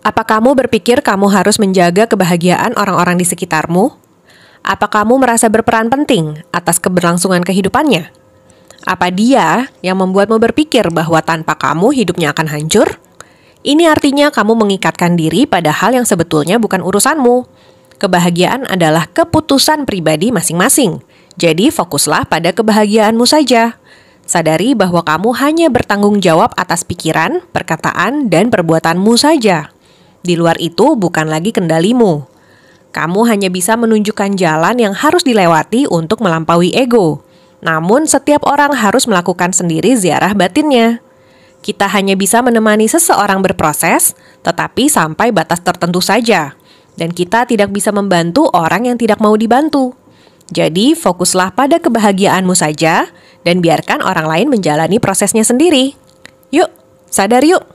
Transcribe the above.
Apa kamu berpikir kamu harus menjaga kebahagiaan orang-orang di sekitarmu? Apa kamu merasa berperan penting atas keberlangsungan kehidupannya? Apa dia yang membuatmu berpikir bahwa tanpa kamu hidupnya akan hancur? Ini artinya kamu mengikatkan diri pada hal yang sebetulnya bukan urusanmu. Kebahagiaan adalah keputusan pribadi masing-masing. Jadi fokuslah pada kebahagiaanmu saja. Sadari bahwa kamu hanya bertanggung jawab atas pikiran, perkataan, dan perbuatanmu saja. Di luar itu bukan lagi kendalimu. Kamu hanya bisa menunjukkan jalan yang harus dilewati untuk melampaui ego. Namun setiap orang harus melakukan sendiri ziarah batinnya. Kita hanya bisa menemani seseorang berproses, tetapi sampai batas tertentu saja. Dan kita tidak bisa membantu orang yang tidak mau dibantu. Jadi fokuslah pada kebahagiaanmu saja dan biarkan orang lain menjalani prosesnya sendiri. Yuk, sadar yuk.